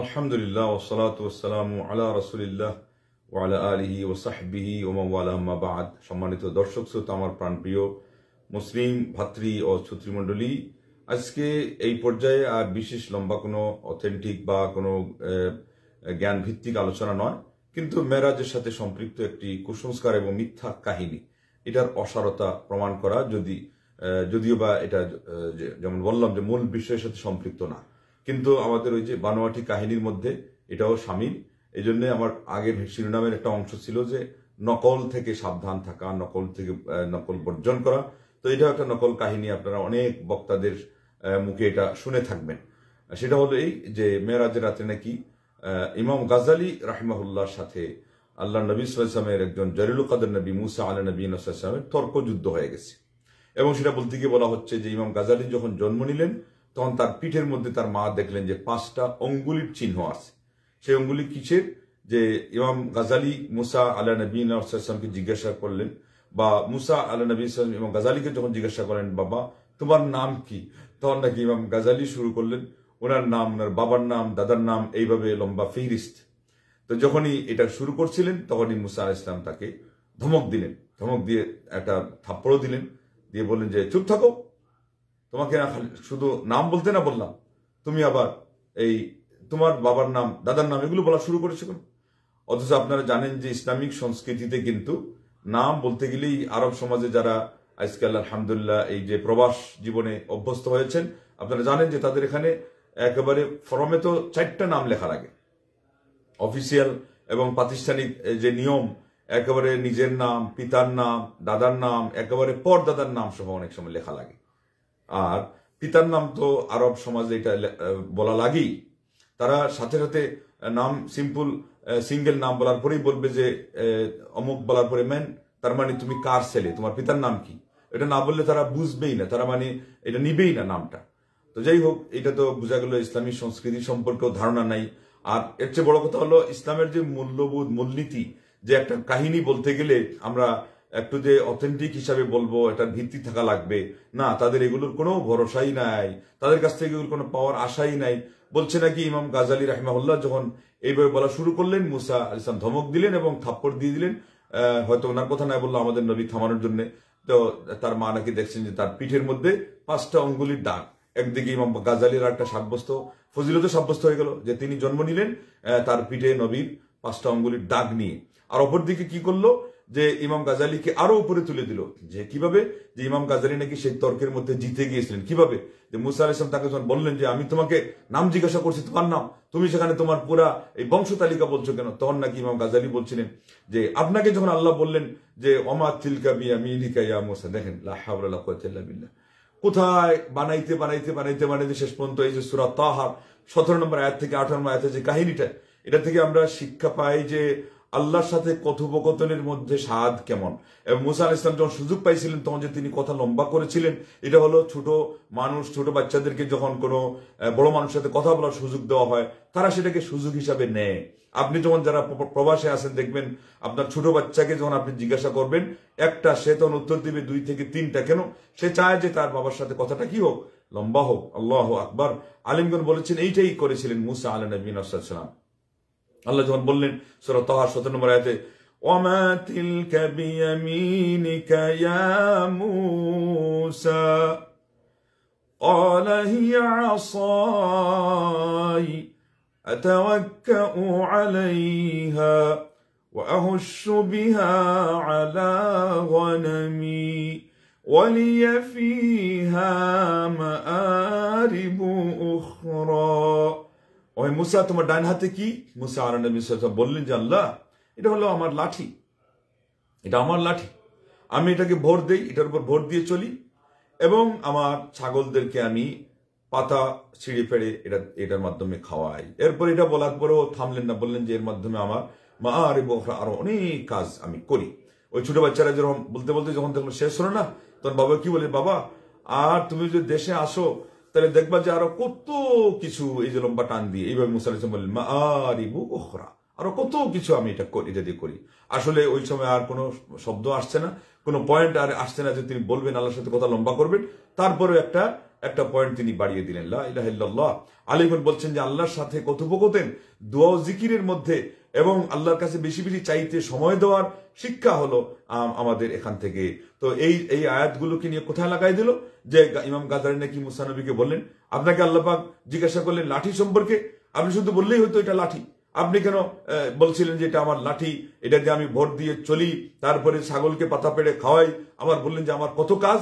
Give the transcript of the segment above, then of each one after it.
আলহামদুলিল্লাহ ওসলাত ওসালাম আলা রসুলিল্লাহ ওয়ালা আলহি ও সাহবিহি ওমাওয়ালাহমাবাদ সম্মানিত দর্শক শ্রোতা আমার প্রাণপ্রিয় মুসলিম ভাতৃ ও ছত্রীমণ্ডলী আজকে এই পর্যায়ে আর বিশেষ লম্বা কোনো অথেন্টিক বা কোনো জ্ঞান ভিত্তিক আলোচনা নয় কিন্তু মেরাজের সাথে সম্পৃক্ত একটি কুসংস্কার এবং মিথ্যা কাহিনী এটার অসারতা প্রমাণ করা যদি যদিও বা এটা যেমন বললাম যে মূল বিষয়ের সাথে সম্পৃক্ত না কিন্তু আমাদের ওই যে বানোয়াটি কাহিনীর মধ্যে এটাও সামিল এই জন্যে আমার আগের শিরোনামের একটা অংশ ছিল যে নকল থেকে সাবধান থাকা নকল থেকে নকল বর্জন করা তো এটাও একটা নকল কাহিনী আপনারা অনেক বক্তাদের মুখে এটা শুনে থাকবেন সেটা হলো এই যে মেয়েরাজের রাতে নাকি ইমাম গাজালি রাহিমাহুল্লার সাথে আল্লাহ নবী সাল্লামের একজন জরিল কাদের নবী মুসা আলী নবী তর্ক তর্কযুদ্ধ হয়ে গেছে এবং সেটা বলতে গিয়ে বলা হচ্ছে যে ইমাম গাজালি যখন জন্ম নিলেন তখন তার পিঠের মধ্যে তার মা দেখলেন যে পাঁচটা অঙ্গুলির চিহ্ন আছে সেই অঙ্গুলি কিসের যে ইমাম গাজালি মুসা আল্লাহ নবীন জিজ্ঞাসা করলেন বা মুসা আল্লাহ নবী ইমাম গাজালিকে যখন জিজ্ঞাসা করেন বাবা তোমার নাম কি তখন নাকি ইমাম গাজালি শুরু করলেন ওনার নাম ওনার বাবার নাম দাদার নাম এইভাবে লম্বা ফিরিস্ট তো যখনই এটা শুরু করছিলেন তখনই মুসা আল ইসলাম তাকে ধমক দিলেন ধমক দিয়ে একটা থাপ্পড়ও দিলেন দিয়ে বললেন যে চুপ থাকো তোমাকে না শুধু নাম বলতে না বললাম তুমি আবার এই তোমার বাবার নাম দাদার নাম এগুলো বলা শুরু করেছে কেন অথচ আপনারা জানেন যে ইসলামিক সংস্কৃতিতে কিন্তু নাম বলতে গেলেই আরব সমাজে যারা আল্লাহ আলহামদুল্লাহ এই যে প্রবাস জীবনে অভ্যস্ত হয়েছেন আপনারা জানেন যে তাদের এখানে একেবারে ফর্মে তো চারটা নাম লেখা লাগে অফিসিয়াল এবং প্রাতিষ্ঠানিক যে নিয়ম একেবারে নিজের নাম পিতার নাম দাদার নাম একেবারে পর দাদার নাম সহ অনেক সময় লেখা লাগে আর পিতার নাম তো আরব সমাজে এটা বলা লাগেই তারা সাথে সাথে নাম সিম্পল সিঙ্গেল নাম বলার পরেই বলবে যে অমুক বলার পরে ম্যান তার মানে তুমি কার ছেলে তোমার পিতার নাম কি এটা না বললে তারা বুঝবেই না তারা মানে এটা নিবেই না নামটা তো যাই হোক এটা তো বোঝা গেল ইসলামী সংস্কৃতি সম্পর্কেও ধারণা নাই আর এর চেয়ে বড় কথা হলো ইসলামের যে মূল্যবোধ মূলনীতি যে একটা কাহিনী বলতে গেলে আমরা একটু যে অথেন্টিক হিসাবে বলবো এটা ভিত্তি থাকা লাগবে না তাদের এগুলোর কোনো ভরসাই নাই তাদের কাছ থেকে এগুলোর কোনো পাওয়ার আশাই নাই বলছে নাকি ইমাম গাজালি রাহমাহুল্লাহ যখন এইভাবে বলা শুরু করলেন মুসা আলিসাম ধমক দিলেন এবং থাপ্পড় দিয়ে দিলেন হয়তো ওনার কথা নাই বললো আমাদের নবী থামানোর জন্য তো তার মা নাকি দেখছেন যে তার পিঠের মধ্যে পাঁচটা অঙ্গুলির দাগ একদিকে ইমাম গাজালির একটা সাব্যস্ত ফজিলত সাব্যস্ত হয়ে গেল যে তিনি জন্ম নিলেন তার পিঠে নবীর পাঁচটা অঙ্গুলির দাগ নিয়ে আর অপরদিকে কি করলো যে ইমাম গাজালিকে আরো উপরে তুলে দিল যে কিভাবে যে ইমাম গাজালি নাকি সেই তর্কের মধ্যে জিতে গিয়েছিলেন কিভাবে যে মুসা আলাইসলাম তাকে যখন বললেন যে আমি তোমাকে নাম জিজ্ঞাসা করছি তোমার নাম তুমি সেখানে তোমার পুরা এই বংশ তালিকা বলছো কেন তখন নাকি ইমাম গাজালি বলছিলেন যে আপনাকে যখন আল্লাহ বললেন যে অমা তিলকা বিয়া মিলিকা ইয়া মোসা দেখেন কোথায় বানাইতে বানাইতে বানাইতে বানাইতে শেষ পর্যন্ত এই যে সুরা তাহার সতেরো নম্বর আয়াত থেকে আঠারো নম্বর আয়াতের যে কাহিনীটা এটা থেকে আমরা শিক্ষা পাই যে আল্লাহর সাথে কথোপকথনের মধ্যে স্বাদ কেমন এবং মুসা আল ইসলাম যখন সুযোগ পাইছিলেন তখন যে তিনি কথা লম্বা করেছিলেন এটা হলো ছোট মানুষ ছোট বাচ্চাদেরকে যখন কোনো বড় মানুষের সাথে কথা বলার সুযোগ দেওয়া হয় তারা সেটাকে সুযোগ হিসাবে নেয় আপনি যখন যারা প্রবাসে আছেন দেখবেন আপনার ছোট বাচ্চাকে যখন আপনি জিজ্ঞাসা করবেন একটা সে তখন উত্তর দিবে দুই থেকে তিনটা কেন সে চায় যে তার বাবার সাথে কথাটা কি হোক লম্বা হোক আল্লাহ আকবর আলিমগন বলেছেন এইটাই করেছিলেন মুসা আল নবীন আসাল্লাম আল্লাহ যখন বললেন সুরা তাহার সতেরো নম্বর আয়াতে وما তিলকা বিয়ামিনিকা ইয়া মূসা قال هي عصاي أتوكأ عليها وأهش بها على غنمي ولي فيها مآرب أخرى ওই মুসা তোমার ডান হাতে কি মুসা আর নবী বললেন যে আল্লাহ এটা হলো আমার লাঠি এটা আমার লাঠি আমি এটাকে ভোর দেই এটার উপর ভোর দিয়ে চলি এবং আমার ছাগলদেরকে আমি পাতা ছিঁড়ে ফেড়ে এটা এটার মাধ্যমে খাওয়াই এরপর এটা বলার পরেও থামলেন না বললেন যে এর মাধ্যমে আমার মা আরে বোখরা আরো অনেক কাজ আমি করি ওই ছোট বাচ্চারা যেরকম বলতে বলতে যখন তখন শেষ হলো না তখন বাবা কি বলে বাবা আর তুমি যদি দেশে আসো তাহলে দেখবা যে আরো কত কিছু এই যে লম্বা টান দিয়ে এইভাবে মুসা আলাইসলাম বললেন মা আরিবু ওখরা আরো কত কিছু আমি এটা করি এটা করি আসলে ওই সময় আর কোনো শব্দ আসছে না কোনো পয়েন্ট আর আসছে না যে তিনি বলবেন আল্লাহর সাথে কথা লম্বা করবেন তারপরে একটা একটা পয়েন্ট তিনি বাড়িয়ে দিলেন লাহ আলিফুল বলছেন যে আল্লাহর সাথে কথোপকথেন দোয়া জিকিরের মধ্যে এবং আল্লাহর কাছে বেশি বেশি চাইতে সময় দেওয়ার শিক্ষা হলো আমাদের এখান থেকে তো এই এই আয়াতগুলোকে নিয়ে কোথায় লাগাই দিল যে ইমাম গাদারি নাকি মুসানবীকে বললেন আপনাকে আল্লাপাক জিজ্ঞাসা করলেন লাঠি সম্পর্কে আপনি শুধু বললেই হতো এটা লাঠি আপনি কেন বলছিলেন যে এটা আমার লাঠি এটা দিয়ে আমি ভোট দিয়ে চলি তারপরে ছাগলকে পাতা পেড়ে খাওয়াই আবার বললেন যে আমার কত কাজ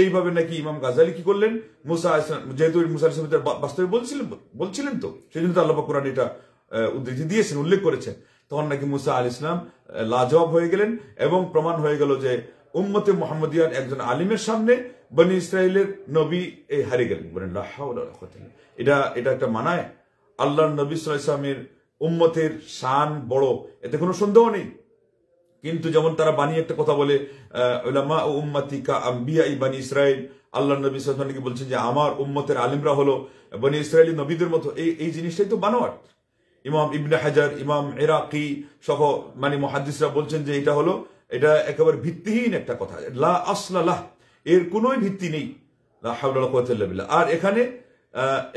এইভাবে নাকি ইমাম গাজালি কি করলেন মুসা যেহেতু মুসা বাস্তবে বলছিলেন বলছিলেন তো সেই জন্য আল্লাহ কোরআন এটা উদ্ধৃতি দিয়েছেন উল্লেখ করেছেন তখন নাকি মুসা আল ইসলাম লাজবাব হয়ে গেলেন এবং প্রমাণ হয়ে গেল যে উম্মতে মোহাম্মদিয়ার একজন আলিমের সামনে বনি ইসরায়েলের নবী এই হারিয়ে গেলেন বলেন এটা এটা একটা মানায় আল্লাহ নবী ইসলামের উম্মতের শান বড় এতে কোনো সন্দেহ নেই কিন্তু যেমন তারা বানিয়ে একটা কথা বলে বানি ইসরায়েল আল্লাহ নবী সালামকে বলছেন যে আমার উম্মতের আলিমরা হলো বনি ইসরায়েলি নবীদের মতো এই এই জিনিসটাই তো বানোয়াট ইমাম ইবনে হাজার ইমাম ইরাকি সহ মানে মহাদিসরা বলছেন যে এটা হলো এটা একেবারে ভিত্তিহীন একটা কথা লা আসলাহ এর কোন ভিত্তি নেই আর এখানে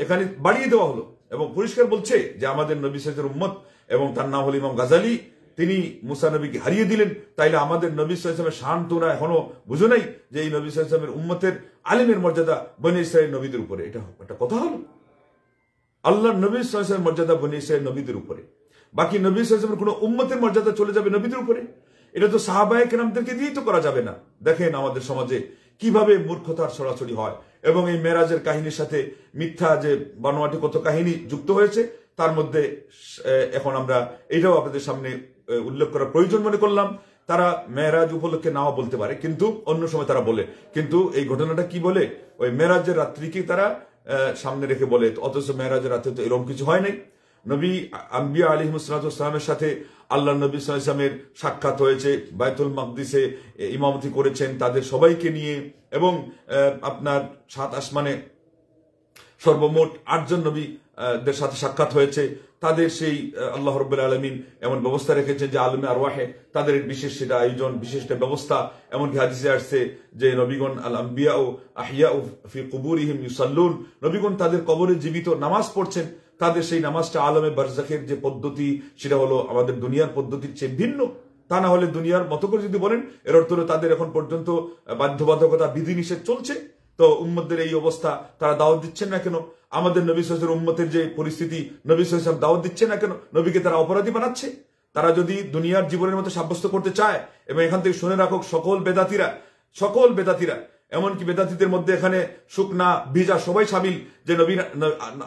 এখানে বাড়িয়ে দেওয়া হলো এবং পরিষ্কার বলছে যে আমাদের নবী সাজের উম্মত এবং তার নাম হল ইমাম গাজালি তিনি মুসা নবীকে হারিয়ে দিলেন তাইলে আমাদের নবী সালামের শান্ত না এখনো বুঝো নাই যে এই নবী সালামের উম্মতের আলিমের মর্যাদা বনে ইসরা নবীদের উপরে এটা একটা কথা হলো আল্লাহ নবী সালামের মর্যাদা বনি ইসরায়েল নবীদের উপরে বাকি নবী সালামের কোনো উম্মতের মর্যাদা চলে যাবে নবীদের উপরে এটা তো সাহাবায়ক নামদেরকে দিয়েই তো করা যাবে না দেখেন আমাদের সমাজে কিভাবে মূর্খতার সরাসরি হয় এবং এই মেরাজের কাহিনীর সাথে মিথ্যা যে বানোয়াটি কত কাহিনী যুক্ত হয়েছে তার মধ্যে এখন আমরা এটাও আপনাদের সামনে উল্লেখ করার প্রয়োজন মনে করলাম তারা মেয়েরাজ উপলক্ষে নাও বলতে পারে কিন্তু অন্য সময় তারা বলে কিন্তু এই ঘটনাটা কি বলে ওই মেরাজের রাত্রিকে তারা সামনে রেখে বলে অথচ মেয়েরাজের রাতে তো এরকম কিছু হয় নাই নবী আম্বিয়া আলী মুসলাতামের সাথে আল্লাহ নবী ইসলামের সাক্ষাৎ হয়েছে বায়তুল মাকদিসে ইমামতি করেছেন তাদের সবাইকে নিয়ে এবং আপনার সাত আসমানে সর্বমোট আটজন নবীদের সাথে সাক্ষাৎ হয়েছে তাদের সেই আল্লাহ রব্বুল আলমিন এমন ব্যবস্থা রেখেছেন যে আলমে আরওয়াহে তাদের বিশেষ সেটা আয়োজন বিশেষ ব্যবস্থা এমনকি হাদিসে আসছে যে নবীগণ আল আম্বিয়া ও আহিয়া ও ফি কবুর ইহিম ইউসাল্লুন নবীগণ তাদের কবরে জীবিত নামাজ পড়ছেন তাদের সেই নামাজটা আলমে বারজাকের যে পদ্ধতি সেটা হলো আমাদের দুনিয়ার পদ্ধতির চেয়ে ভিন্ন তা না হলে দুনিয়ার মত করে যদি বলেন এর অর্থ হলো তাদের এখন পর্যন্ত বাধ্যবাধকতা বিধিনিষেধ চলছে তো উম্মদদের এই অবস্থা তারা দাওয়াত দিচ্ছেন না কেন আমাদের নবী সাহের উম্মতের যে পরিস্থিতি নবী সাহেব দাওয়াত দিচ্ছে না কেন নবীকে তারা অপরাধী বানাচ্ছে তারা যদি দুনিয়ার জীবনের মতো সাব্যস্ত করতে চায় এবং এখান থেকে শুনে রাখুক সকল বেদাতিরা সকল বেদাতিরা এমনকি বেদাতিদের মধ্যে এখানে শুকনা ভিজা সবাই সামিল যে নবীন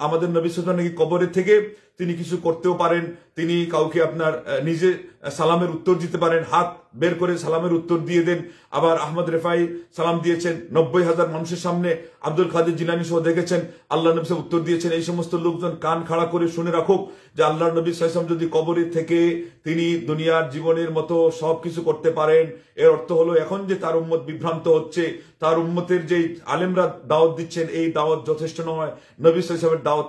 আমাদের নবী নাকি কবরের থেকে তিনি কিছু করতেও পারেন তিনি কাউকে আপনার নিজে সালামের উত্তর দিতে পারেন হাত বের করে সালামের উত্তর দিয়ে দেন আবার আহমদ রেফাই সালাম দিয়েছেন নব্বই হাজার মানুষের সামনে আব্দুল খাদির জিলানি সহ দেখেছেন আল্লাহ নবী উত্তর দিয়েছেন এই সমস্ত লোকজন কান খাড়া করে শুনে রাখুক যে আল্লাহ নবী সাইসলাম যদি কবরের থেকে তিনি দুনিয়ার জীবনের মতো সব কিছু করতে পারেন এর অর্থ হলো এখন যে তার উম্মত বিভ্রান্ত হচ্ছে তার উম্মতের যে আলেমরা দাওয়াত দিচ্ছেন এই দাওয়াত যথেষ্ট নয় নবী সাইসলামের দাওয়াত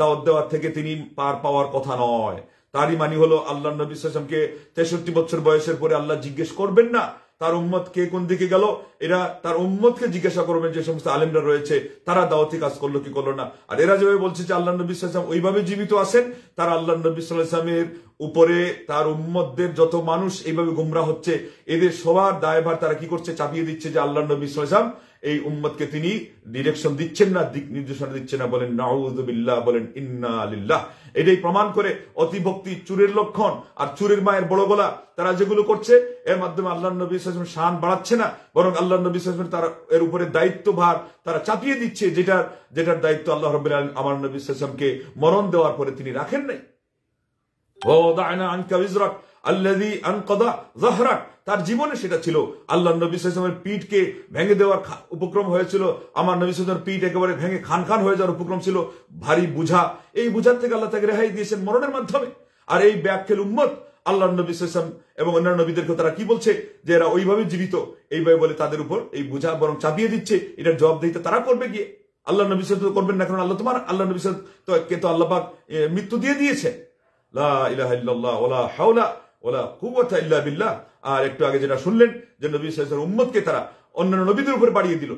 দাওয়াত দেওয়ার থেকে তিনি পার পাওয়ার কথা নয় তারই মানি হলো আল্লাহ নবীলামকে তেষট্টি বছর বয়সের পরে আল্লাহ জিজ্ঞেস করবেন না তার উম্মত কে কোন দিকে গেল এরা তার উম্মতকে জিজ্ঞাসা করবেন যে সমস্ত আলেমরা রয়েছে তারা দাওয়াতি কাজ করলো কি করলো না আর এরা যেভাবে বলছে যে আল্লাহ নবী ইসলাম ওইভাবে জীবিত আছেন তারা আল্লাহ নবী সাল্লামের উপরে তার উম্মতদের যত মানুষ এইভাবে গুমরা হচ্ছে এদের সবার দায়ভার তারা কি করছে চাপিয়ে দিচ্ছে যে আল্লাহ নবী ইসলাম এই উম্মতকে তিনি ডিরেকশন দিচ্ছেন না দিক নির্দেশনা দিচ্ছেন না বলেন নাউজুবিল্লাহ বলেন ইন্না আলিল্লাহ এটাই প্রমাণ করে অতিভক্তি চুরের লক্ষণ আর চুরের মায়ের বড় গলা তারা যেগুলো করছে এর মাধ্যমে আল্লাহ নবী সাসম শান বাড়াচ্ছে না বরং আল্লাহ নবী সাসম তারা এর উপরে দায়িত্বভার তারা চাপিয়ে দিচ্ছে যেটার যেটার দায়িত্ব আল্লাহ রবিল আমার নবী সাসমকে মরণ দেওয়ার পরে তিনি রাখেন নাই ও আনকা আল্লাদি আনকদা জাহরাক তার জীবনে সেটা ছিল আল্লাহ নবী সালামের পিঠকে ভেঙে দেওয়ার উপক্রম হয়েছিল আমার নবী সালামের পিঠ একেবারে ভেঙে খান খান হয়ে যাওয়ার উপক্রম ছিল ভারী বুঝা এই বুঝার থেকে আল্লাহ তাকে রেহাই দিয়েছেন মরণের মাধ্যমে আর এই ব্যাখ্যেল উম্মত আল্লাহ নবী সালাম এবং অন্যান্য নবীদেরকে তারা কি বলছে যে এরা ওইভাবে জীবিত এইভাবে বলে তাদের উপর এই বুঝা বরং চাপিয়ে দিচ্ছে এটার জবাবদিহিতা তারা করবে গিয়ে আল্লাহ নবী তো করবেন না কারণ আল্লাহ তোমার আল্লাহ নবী তো কে তো আল্লাহ মৃত্যু দিয়ে দিয়েছে লা ইলাহা ইল্লাল্লাহ ওয়ালা হাওলা ওলা কুবতা ইল্লা বিল্লাহ আর একটু আগে যেটা শুনলেন যে নবী সাইসাল উম্মতকে তারা অন্যান্য নবীদের উপর বাড়িয়ে দিল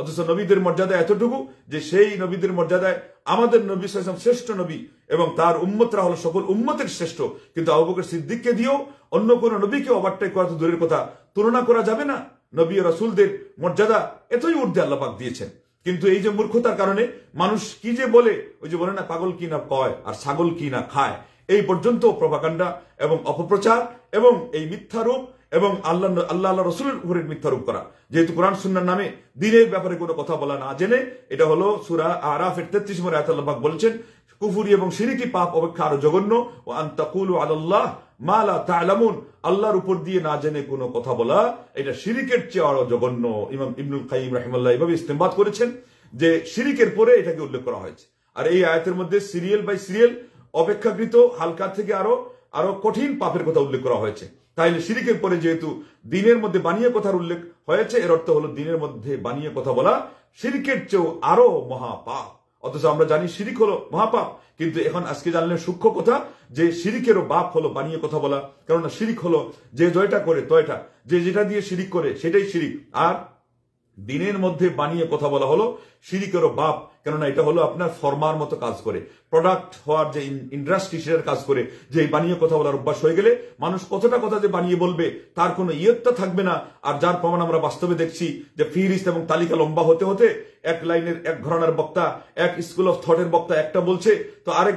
অথচ নবীদের মর্যাদা এতটুকু যে সেই নবীদের মর্যাদায় আমাদের নবী সাইসলাম শ্রেষ্ঠ নবী এবং তার উম্মতরা হলো সকল উম্মতের শ্রেষ্ঠ কিন্তু আবুবকর সিদ্দিককে দিয়েও অন্য কোনো নবীকে ওভারটেক করা তো দূরের কথা তুলনা করা যাবে না নবী ও রাসুলদের মর্যাদা এতই ঊর্ধ্বে আল্লাপাক দিয়েছেন কিন্তু এই যে মূর্খতার কারণে মানুষ কি যে বলে ওই যে বলে না পাগল কি না কয় আর ছাগল কি না খায় এই পর্যন্ত প্রভাকাণ্ডা এবং অপপ্রচার এবং এই মিথ্যারূপ এবং আল্লাহ আল্লাহ আল্লাহ রসুলের উপরে মিথ্যারূপ করা যেহেতু কোরআন সুন্নার নামে দিনের ব্যাপারে কোনো কথা বলা না জেনে এটা হলো সুরা আরাফের তেত্রিশ মরে আতাল্লাহ বলছেন কুফুরি এবং সিরিকি পাপ অপেক্ষা আরো জঘন্য ও আন্তাকুল আল্লাহ মালা তালামুন আল্লাহর উপর দিয়ে না জেনে কোনো কথা বলা এটা সিরিকের চেয়ে আরো জঘন্য ইমাম ইবনুল কাইম রাহিমাল্লাহ এভাবে ইস্তেমবাদ করেছেন যে সিরিকের পরে এটাকে উল্লেখ করা হয়েছে আর এই আয়াতের মধ্যে সিরিয়াল বাই সিরিয়াল অপেক্ষাকৃত হালকার থেকে আরো আরো কঠিন পাপের কথা উল্লেখ করা হয়েছে তাইলে সিরিকের পরে যেহেতু দিনের মধ্যে বানিয়ে কথার উল্লেখ হয়েছে এর অর্থ হলো দিনের মধ্যে বানিয়ে কথা বলা সিরিকের চেয়েও আরো মহাপাপ অথচ আমরা জানি সিরিক হলো মহাপাপ কিন্তু এখন আজকে জানলেন সূক্ষ্ম কথা যে সিরিকেরও বাপ হলো বানিয়ে কথা বলা কেননা সিরিক হলো যে জয়টা করে তয়টা যে যেটা দিয়ে সিরিক করে সেটাই সিরিক আর দিনের মধ্যে বানিয়ে কথা বলা হলো সিরিকেরও বাপ কেননা এটা হলো আপনার ফর্মার মতো কাজ করে প্রোডাক্ট হওয়ার যে ইন্ডাস্ট্রি সেটার কাজ করে যে এই বানিয়ে কথা বলার অভ্যাস হয়ে গেলে মানুষ কতটা কথা যে বানিয়ে বলবে তার কোনো ইয়ত্তা থাকবে না আর যার প্রমাণ আমরা বাস্তবে দেখছি যে ফিরিস্ট এবং তালিকা লম্বা হতে হতে এক লাইনের এক ঘরনার বক্তা এক স্কুল অফ থটের বক্তা একটা বলছে তো আরেক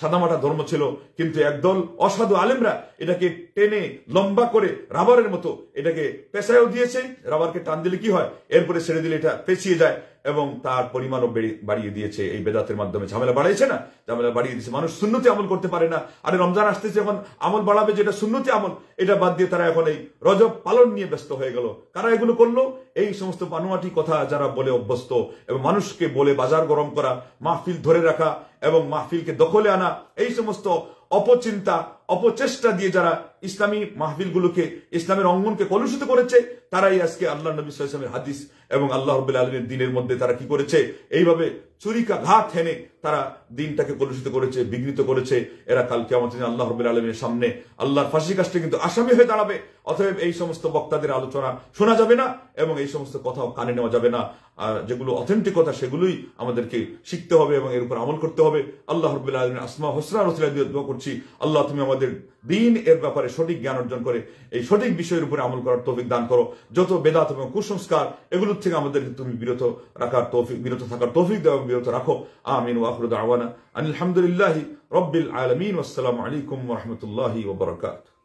সাদামাটা ধর্ম ছিল কিন্তু একদল অসাধু আলেমরা এটাকে টেনে লম্বা করে রাবারের মতো এটাকে পেশায়ও দিয়েছে রাবারকে টান দিলে কি হয় এরপরে ছেড়ে দিলে এটা পেঁচিয়ে যায় এবং তার পরিমাণও বাড়িয়ে দিয়েছে এই বেদাতের মাধ্যমে ঝামেলা বাড়িয়েছে না ঝামেলা বাড়িয়ে দিয়েছে মানুষ শূন্যতে আমল করতে পারে না আরে রমজান আসতেছে এখন আমল বাড়াবে যেটা শূন্যতে আমল এটা বাদ দিয়ে তারা এখন এই রজব পালন নিয়ে ব্যস্ত হয়ে গেল কারা এগুলো করলো এই সমস্ত পানুয়াটি কথা যারা বলে অভ্যস্ত এবং মানুষকে বলে বাজার গরম করা মাহফিল ধরে রাখা এবং মাহফিলকে দখলে আনা এই সমস্ত অপচিন্তা অপচেষ্টা দিয়ে যারা ইসলামী মাহফিলগুলোকে ইসলামের অঙ্গনকে কলুষিত করেছে তারাই আজকে আল্লাহ নবী সাল্লামের হাদিস এবং আল্লাহ রবুল্লা আলমের দিনের মধ্যে তারা কি করেছে এইভাবে চুরিকা ঘাত হেনে তারা দিনটাকে কলুষিত করেছে বিঘ্নিত করেছে এরা কালকে আমাদের আল্লাহ রবুল্লা আলমের সামনে আল্লাহর ফাঁসি কাজটা কিন্তু আসামি হয়ে দাঁড়াবে অথবা এই সমস্ত বক্তাদের আলোচনা শোনা যাবে না এবং এই সমস্ত কথাও কানে নেওয়া যাবে না আর যেগুলো অথেন্টিক কথা সেগুলোই আমাদেরকে শিখতে হবে এবং এর উপর আমল করতে হবে আল্লাহ রবুল্লা আলমের আসমা হোসরা রসুল্লাহ করছি আল্লাহ তুমি আমাদের দিন এর ব্যাপারে সঠিক জ্ঞান অর্জন করে এই সঠিক বিষয়ের উপরে আমল করার তৌফিক দান করো যত বেদাত এবং কুসংস্কার এগুলো থেকে আমাদের তুমি বিরত রাখার তৌফিক বিরত থাকার তৌফিক দেওয়া বিরত রাখো আমিন ওয়াহরুদ আওয়ানা আলহামদুলিল্লাহ রব্বিল আলমিন আসসালামু আলাইকুম রহমতুল্লাহ ওবরাকাত